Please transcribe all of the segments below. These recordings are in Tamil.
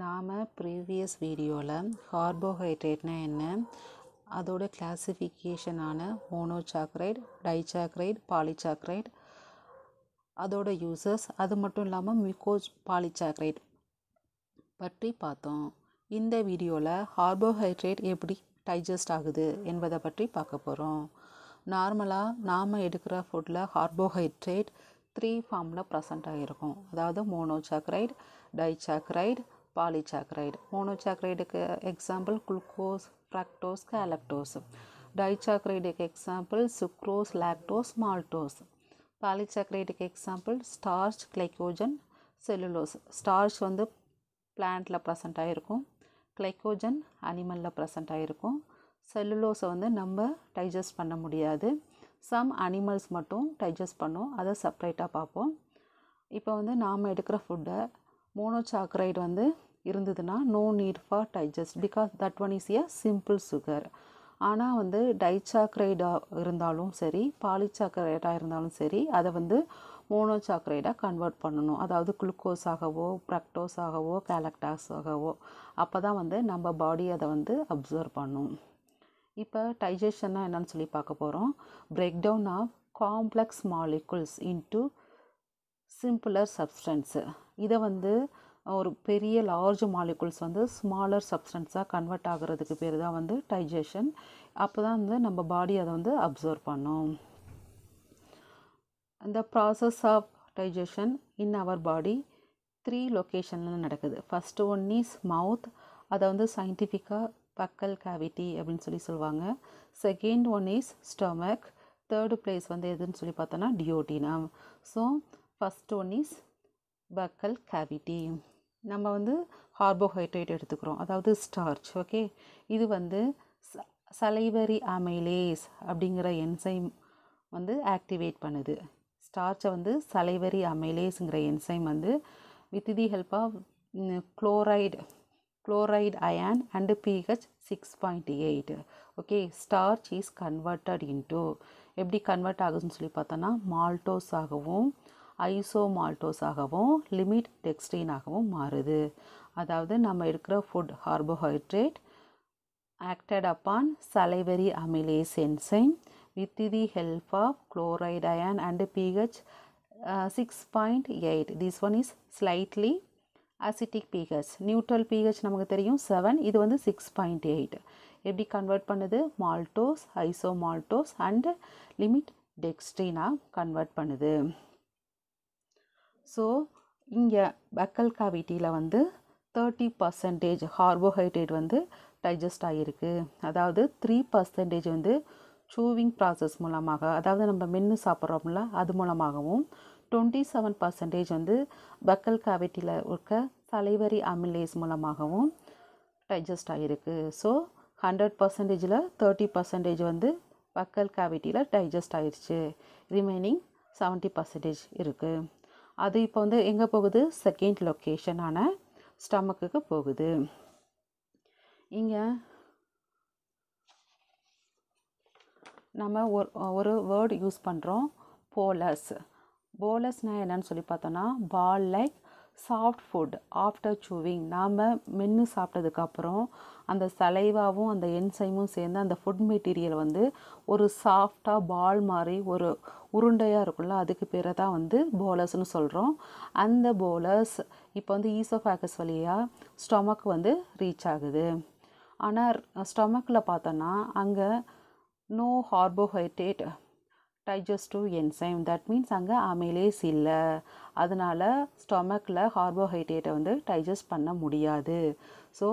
நாம் ப்ரீவியஸ் வீடியோவில் கார்போஹைட்ரேட்னா என்ன அதோட கிளாசிஃபிகேஷனான மோனோசாக்ரைட் டைசாக்ரைட் பாலிசாக்ரைட் அதோட யூசஸ் அது மட்டும் இல்லாமல் மியூகோஸ் பாலிசாக்ரைட் பற்றி பார்த்தோம் இந்த வீடியோவில் கார்போஹைட்ரேட் எப்படி டைஜஸ்ட் ஆகுது என்பதை பற்றி பார்க்க போகிறோம் நார்மலாக நாம் எடுக்கிற ஃபுட்டில் கார்போஹைட்ரேட் த்ரீ ஃபார்மில் ப்ரெசண்ட் ஆகிருக்கும் அதாவது மோனோசாக்ரைட் டைசாக்ரைட் பாலிசாக்கரைடு மோனோசாக்கரைடுக்கு எக்ஸாம்பிள் குளுக்கோஸ் ஃப்ராக்டோஸ் கேலக்டோஸ் டைசாக்கரைடுக்கு எக்ஸாம்பிள் சுக்ரோஸ் லாக்டோஸ் மால்டோஸ் பாலிசாக்கரைடுக்கு example starch glycogen cellulose starch வந்து பிளான்டில் ப்ரெசென்ட் ஆகிருக்கும் கிளைக்கோஜன் அனிமலில் ப்ரெசன்ட் ஆகிருக்கும் செல்லுலோஸை வந்து நம்ம டைஜஸ்ட் பண்ண முடியாது சம் அனிமல்ஸ் மட்டும் டைஜஸ்ட் பண்ணும் அதை செப்ரேட்டாக பார்ப்போம் இப்போ வந்து நாம் எடுக்கிற ஃபுட்டை மோனோசாக்ரைடு வந்து இருந்ததுன்னா no need for digest because that one is a simple sugar ஆனால் வந்து டைச்சாக்ரைடாக இருந்தாலும் சரி பாலிசாக்ரைடாக இருந்தாலும் சரி அதை வந்து மோனோசாக்ரைடாக கன்வெர்ட் பண்ணணும் அதாவது குளுக்கோஸாகவோ பிரக்டோஸாகவோ கேலக்டாஸாகவோ அப்போ தான் வந்து நம்ம பாடி அதை வந்து அப்சர்வ் பண்ணும் இப்போ டைஜஷன்னா என்னன்னு சொல்லி பார்க்க போகிறோம் break down of complex molecules into simpler substance இதை வந்து ஒரு பெரிய லார்ஜ் மாலிகுல்ஸ் வந்து ஸ்மாலர் சப்ஸ்டன்ஸாக கன்வெர்ட் ஆகிறதுக்கு பேர் தான் வந்து டைஜஷன் அப்போ தான் வந்து நம்ம பாடி அதை வந்து அப்சர்வ் பண்ணும் இந்த process of digestion in our body three லொக்கேஷனில் நடக்குது ஃபஸ்ட்டு ஒன் இஸ் மவுத் அதை வந்து சயின்டிஃபிக்காக பக்கல் கேவிட்டி அப்படின்னு சொல்லி சொல்லுவாங்க second one is stomach third place வந்து எதுன்னு சொல்லி பார்த்தோன்னா duodenum so first one is buccal cavity நம்ம வந்து கார்போஹைட்ரேட் எடுத்துக்கிறோம் அதாவது ஸ்டார்ச் ஓகே இது வந்து சலைவரி அமைலேஸ் அப்படிங்கிற என்சைம் வந்து ஆக்டிவேட் பண்ணுது ஸ்டார்ச்சை வந்து சலைவரி அமைலேஸுங்கிற என்சைம் வந்து with the help of chloride chloride ion and pH six point eight okay starch is converted into எப்படி கன்வெர்ட் ஆகுதுன்னு சொல்லி பார்த்தோன்னா மால்டோஸ் ஆகவும் ஐசோமால்டோஸாகவும் லிமிட் டெக்ஸ்டீனாகவும் மாறுது அதாவது நம்ம இருக்கிற food carbohydrate acted upon salivary amylase enzyme with the help of chloride ion ion and pH six point eight this one is slightly acidic pH neutral pH நமக்கு தெரியும் செவன் இது வந்து சிக்ஸ் பாயிண்ட் எயிட் எப்படி கன்வெர்ட் பண்ணுது மால்டோஸ் ஐசோமால்டோஸ் அண்டு லிமிட் டெக்ஸ்டீனாக கன்வெர்ட் பண்ணுது ஸோ இங்கே பக்கல் காவிட்டியில் வந்து தேர்ட்டி பர்சன்டேஜ் கார்போஹைட்ரேட் வந்து டைஜஸ்ட் ஆகிருக்கு அதாவது த்ரீ பர்சன்டேஜ் வந்து சூவிங் ப்ராசஸ் மூலமாக அதாவது நம்ம மென்று சாப்பிட்றோம்ல அது மூலமாகவும் டுவெண்ட்டி செவன் பர்சன்டேஜ் வந்து பக்கல் காவிட்டியில் இருக்க தலைவரி அமிலேஸ் மூலமாகவும் டைஜஸ்ட் ஆகியிருக்கு ஸோ ஹண்ட்ரட் பர்சன்டேஜில் தேர்ட்டி பர்சன்டேஜ் வந்து பக்கல் காவிட்டியில் டைஜஸ்ட் ஆகிருச்சு ரிமைனிங் செவன்ட்டி பர்சன்டேஜ் இருக்குது அது இப்போ வந்து எங்கே போகுது செகண்ட் லொக்கேஷனான ஸ்டமக்குக்கு போகுது இங்கே நம்ம ஒரு ஒரு வேர்டு யூஸ் பண்ணுறோம் போலஸ் போலஸ்னால் என்னென்னு சொல்லி பார்த்தோன்னா ball like soft food after chewing நாம் மென்று சாப்பிட்டதுக்கப்புறம் அந்த சலைவாவும் அந்த என்சைமும் சேர்ந்து அந்த ஃபுட் மெட்டீரியல் வந்து ஒரு சாஃப்டாக பால் மாதிரி ஒரு உருண்டையாக இருக்கும்ல அதுக்கு பேரை தான் வந்து போலர்ஸ்னு சொல்கிறோம் அந்த போலர்ஸ் இப்போ வந்து ஈசோஃபேக்கஸ் வழியாக ஸ்டொமக் வந்து ரீச் ஆகுது ஆனால் ஸ்டொமக்கில் பார்த்தோன்னா அங்கே no carbohydrate digestive enzyme that means அங்கே அமிலேஸ் இல்லை அதனால் ஸ்டொமக்கில் கார்போஹைட்ரேட்டை வந்து டைஜஸ்ட் பண்ண முடியாது ஸோ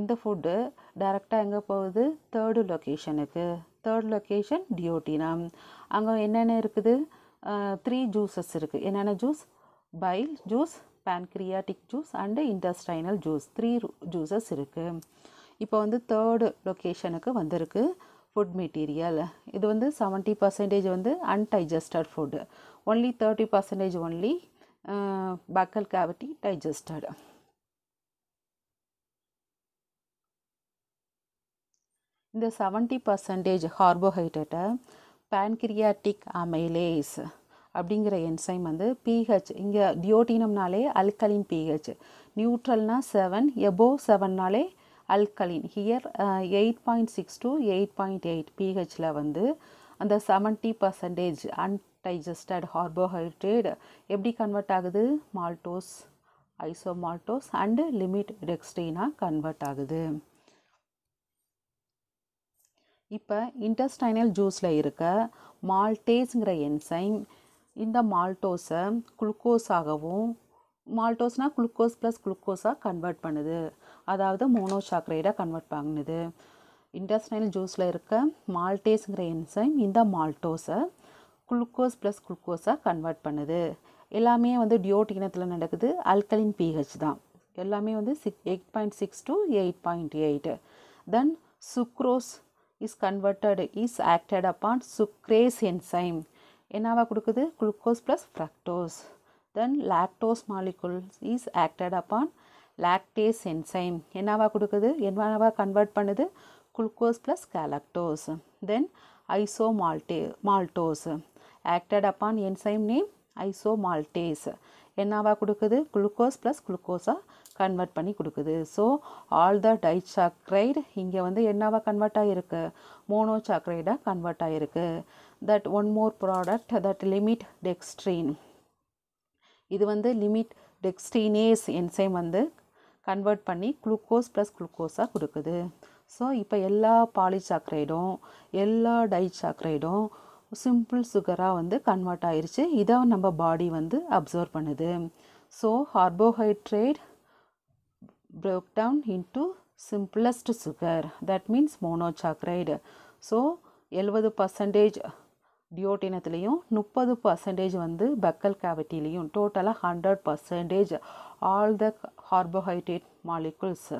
இந்த ஃபுட்டு டைரெக்டாக எங்கே போகுது தேர்டு லொக்கேஷனுக்கு தேர்ட் லொக்கேஷன் டியோட்டினம் அங்கே என்னென்ன இருக்குது த்ரீ ஜூஸஸ் இருக்குது என்னென்ன juice bile juice pancreatic juice and intestinal juice three juices இருக்குது இப்போ வந்து தேர்டு லொக்கேஷனுக்கு வந்திருக்கு ஃபுட் மெட்டீரியல் இது வந்து செவன்ட்டி பர்சன்டேஜ் வந்து undigested food only thirty percentage only buccal cavity digested இந்த செவன்ட்டி பர்சன்டேஜ் கார்போஹைட்ரேட்டை பேன்கிரியாட்டிக் அமைலேஸ் அப்படிங்கிற என்சைம் வந்து பிஹெச் இங்கே டியோட்டினம்னாலே அல்கலின் பிஹெச் நியூட்ரல்னால் செவன் எபோவ் செவன்னாலே alkaline here eight point six to eight point eight பிஹெச்சில் வந்து அந்த செவன்ட்டி பர்சன்டேஜ் அன்டைஜஸ்டட் ஹார்போஹைட்ரேட் எப்படி கன்வெர்ட் ஆகுது மால்டோஸ் ஐசோமால்டோஸ் அண்டு லிமிட் டெக்ஸ்டெயினாக கன்வெர்ட் ஆகுது இப்போ இன்டஸ்டைனல் ஜூஸில் இருக்க மால்டேஸ்ங்கிற என்சைம் இந்த மால்டோஸை குளுக்கோஸாகவும் மால்டோஸ்னால் குளுக்கோஸ் ப்ளஸ் குளுக்கோஸாக கன்வெர்ட் பண்ணுது அதாவது மோனோசாக்கரைடாக கன்வெர்ட் பண்ணுது இண்டஸ்ட்ரியல் ஜூஸில் இருக்க மால்டேஸுங்கிற என்சைம் இந்த மால்டோஸை குளுக்கோஸ் ப்ளஸ் குளுக்கோஸாக கன்வெர்ட் பண்ணுது எல்லாமே வந்து டியோட் இனத்தில் நடக்குது அல்கலின் பிஹெச் தான் எல்லாமே வந்து six eight point six to eight point eight then sucrose is converted is acted upon sucrase enzyme என்னவா கொடுக்குது glucose plus fructose then lactose molecules is acted upon lactase enzyme என்னவா கொடுக்குது என்னவா கன்வெர்ட் பண்ணுது glucose plus galactose then isomaltose maltose acted upon enzyme name isomaltase என்னவா கொடுக்குது குளுக்கோஸ் ப்ளஸ் குளுக்கோஸாக கன்வெர்ட் பண்ணி கொடுக்குது ஸோ ஆல் த டைசாக்ரைட் இங்கே வந்து என்னவா கன்வெர்ட் ஆகிருக்கு சாக்ரைடாக கன்வெர்ட் ஆகிருக்கு that one more product that limit dextrin இது வந்து லிமிட் டெக்ஸ்டீனேஸ் என்சைம் வந்து கன்வெர்ட் பண்ணி குளுக்கோஸ் ப்ளஸ் குளுக்கோஸாக கொடுக்குது ஸோ இப்போ எல்லா பாலிசாக்ரைடும் எல்லா டைசாக்ரைடும் சிம்பிள் சுகராக வந்து கன்வெர்ட் ஆயிடுச்சு இதை நம்ம பாடி வந்து அப்சர்வ் பண்ணுது so carbohydrate broke down into simplest sugar that means monosaccharide so எழுபது பர்சன்டேஜ் டியோட்டினத்துலேயும் முப்பது பர்சன்டேஜ் வந்து பக்கல் கேவிட்டிலையும் டோட்டலாக hundred percentage all the carbohydrate molecules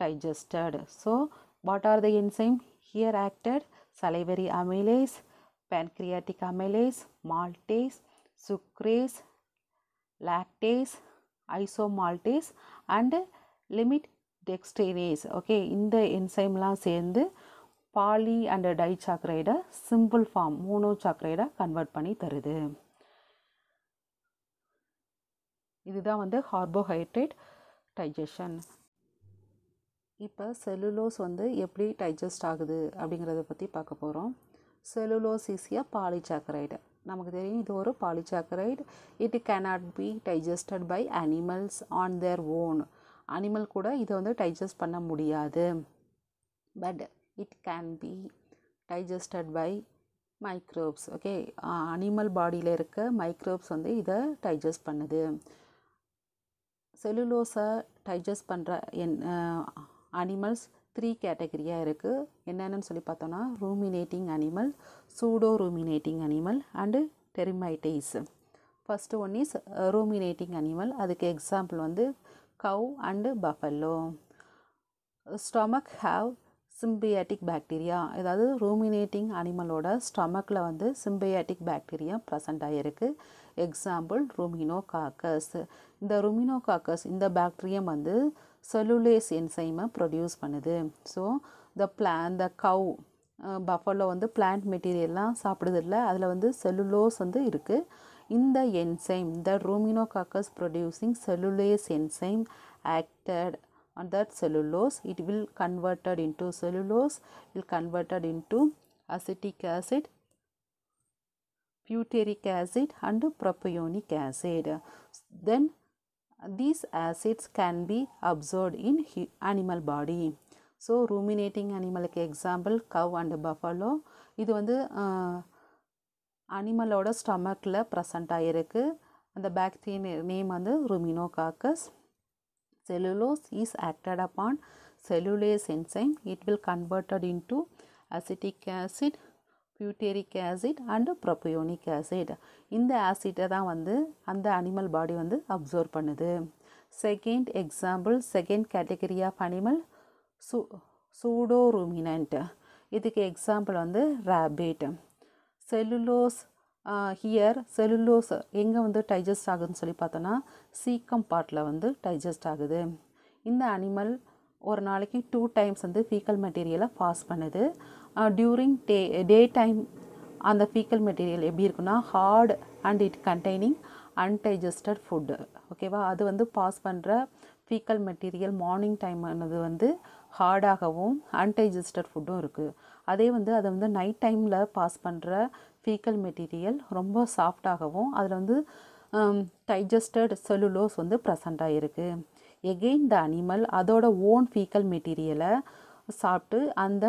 digested. So, what are the enzyme here acted? Salivary amylase, pancreatic amylase, maltase, sucrase, lactase, isomaltase and limit dextrinase okay இந்த என்சைம்லாம் சேர்ந்து பாலி அண்ட் டைசாக்ரைடை சிம்பிள் ஃபார்ம் மோனோசாக்ரைடை கன்வெர்ட் பண்ணி தருது இதுதான் வந்து கார்போஹைட்ரேட் டைஜஷன் இப்போ செல்லுலோஸ் வந்து எப்படி டைஜஸ்ட் ஆகுது அப்படிங்கிறத பற்றி பார்க்க போகிறோம் செல்லுலோஸ் ஈஸியாக பாலிசாக்கரைடு நமக்கு தெரியும் இது ஒரு polysaccharide it cannot be digested by animals on their own animal கூட இதை வந்து டைஜஸ்ட் பண்ண முடியாது but it can be digested by microbes okay animal பாடியில் இருக்க மைக்ரோப்ஸ் வந்து இதை டைஜஸ்ட் பண்ணுது செல்லுலோஸை டைஜஸ்ட் பண்ணுற என் அனிமல்ஸ் த்ரீ கேட்டகரியாக இருக்குது என்னென்னு சொல்லி பார்த்தோன்னா ruminating animal pseudo ruminating animal and termites first one is ruminating animal அதுக்கு எக்ஸாம்பிள் வந்து cow and buffalo stomach have symbiotic bacteria அதாவது ரூமினேட்டிங் அனிமலோட ஸ்டொமக்கில் வந்து சிம்பியாட்டிக் பேக்டீரியா ப்ரெசண்ட் ஆகிருக்கு எக்ஸாம்பிள் ருமினோகாக்கஸ் இந்த ருமினோகாக்கஸ் இந்த பாக்டீரியம் வந்து செலுலேஸ் என்சைமை ப்ரொடியூஸ் பண்ணுது so the plan the cow buffalo வந்து பிளான்ட் மெட்டீரியல்லாம் சாப்பிடுது இல்லை அதில் வந்து செலுலோஸ் வந்து இருக்குது இந்த enzyme the Ruminococcus producing cellulase enzyme acted and that cellulose it will converted into cellulose will converted into acetic acid butyric acid and propionic acid. Then these acids can be absorbed in animal body. So ruminating animal like example cow and buffalo. the animal order இது வந்து அனிமலோட ஸ்டமக்கில் ப்ரெசண்டாக இருக்குது அந்த பேக்டீரிய நேம் வந்து Ruminococcus cellulose is acted upon cellulase enzyme. It will converted into acetic acid. Butyric acid and propionic acid இந்த ஆசிட்டை தான் வந்து அந்த அனிமல் பாடி வந்து அப்சர்வ் பண்ணுது second example second category of animal சூ சூடோருமினன்ட் இதுக்கு எக்ஸாம்பிள் வந்து ரேபிட் செல்லுலோஸ் ஹியர் செல்லுலோஸ் எங்கே வந்து டைஜஸ்ட் ஆகுதுன்னு சொல்லி பார்த்தோன்னா சீக்கம் பார்ட்டில் வந்து டைஜஸ்ட் ஆகுது இந்த அனிமல் ஒரு நாளைக்கு டூ டைம்ஸ் வந்து ஃபீக்கல் மெட்டீரியலை பாஸ் பண்ணுது டியூரிங் டே டே டைம் அந்த ஃபீக்கல் மெட்டீரியல் எப்படி இருக்குன்னா hard and it containing undigested food ஓகேவா அது வந்து பாஸ் பண்ணுற ஃபீக்கல் மெட்டீரியல் மார்னிங் டைம் ஆனது வந்து ஹார்டாகவும் அன்டைஜஸ்டட் ஃபுட்டும் இருக்குது அதே வந்து அதை வந்து நைட் டைமில் பாஸ் பண்ணுற ஃபீக்கல் மெட்டீரியல் ரொம்ப சாஃப்டாகவும் அதில் வந்து டைஜஸ்டட் செல்லுலோஸ் வந்து ப்ரெசண்ட் ஆகிருக்கு எகெயின் த அனிமல் அதோட ஓன் ஃபீக்கல் மெட்டீரியலை சாப்பிட்டு அந்த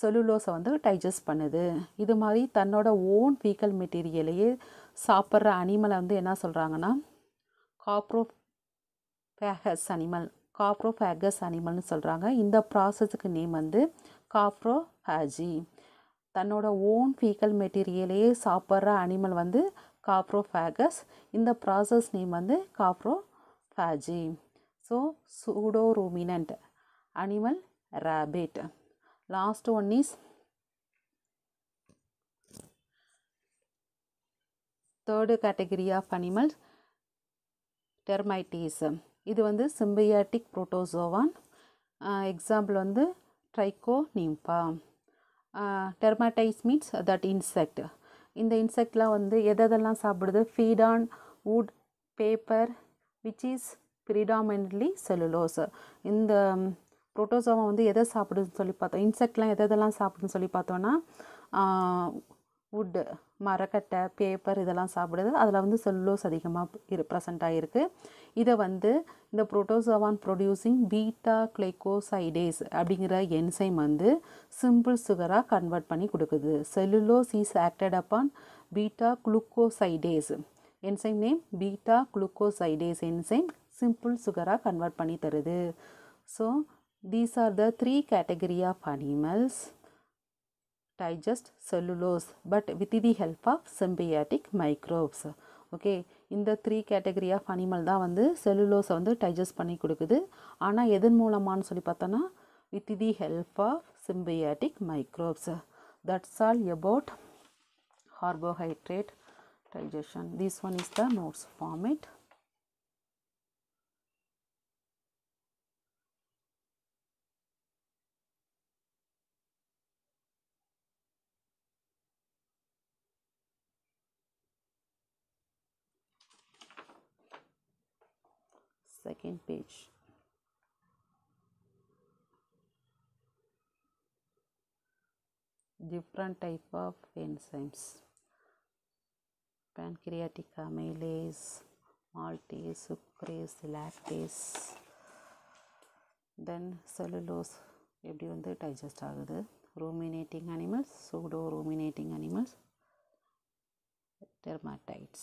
செல்லுலோஸை வந்து டைஜஸ்ட் பண்ணுது இது மாதிரி தன்னோட ஓன் ஃபீக்கல் மெட்டீரியலையே சாப்பிட்ற அனிமலை வந்து என்ன சொல்கிறாங்கன்னா காப்ரோ ஃபேகஸ் அனிமல் காப்ரோ ஃபேகஸ் அனிமல்னு சொல்கிறாங்க இந்த ப்ராசஸுக்கு நேம் வந்து காப்ரோ ஃபேஜி தன்னோட ஓன் ஃபீக்கல் மெட்டீரியலையே சாப்பிட்ற அனிமல் வந்து காப்ரோ ஃபேகஸ் இந்த ப்ராசஸ் நேம் வந்து coprophagy so pseudo ruminant animal rabbit last one is third category of animals termites இது வந்து சிம்பியாட்டிக் புரோட்டோசோவான் எக்ஸாம்பிள் வந்து Trichonympha termites means that insect இந்த இன்செக்ட்லாம் வந்து எதெல்லாம் சாப்பிடுது feed on wood paper which is predominantly cellulose இந்த புரோட்டோசோமா வந்து எதை சாப்பிடுன்னு சொல்லி பார்த்தோம் இன்செக்ட்லாம் எதெல்லாம் சாப்பிடுன்னு சொல்லி பார்த்தோன்னா வுட்டு மரக்கட்டை பேப்பர் இதெல்லாம் சாப்பிடுது அதில் வந்து செல்லுலோஸ் அதிகமாக இரு ப்ரெசண்ட்டாக இருக்குது இதை வந்து இந்த புரோட்டோசோவான் ப்ரொடியூசிங் பீட்டா கிளைகோசைடேஸ் அப்படிங்கிற என்சைம் வந்து சிம்பிள் சுகராக கன்வெர்ட் பண்ணி கொடுக்குது cellulose is acted upon beta glucosidase enzyme name beta glucosidase enzyme simple சுகராக கன்வெர்ட் பண்ணி தருது so these are the three category of animals digest cellulose but with the help of symbiotic microbes okay இந்த த்ரீ கேட்டகரி ஆஃப் அனிமல் தான் வந்து செல்லுலோஸை வந்து டைஜஸ்ட் பண்ணி கொடுக்குது ஆனால் எதன் மூலமானு சொல்லி பார்த்தோன்னா with the help of symbiotic microbes that's all about carbohydrate digestion. This one is the notes format. second page different type of enzymes pancreatic amylase maltase sucrase lactase then cellulose எப்படி வந்து டைஜஸ்ட் ஆகுது ruminating animals pseudo ruminating animals dermatites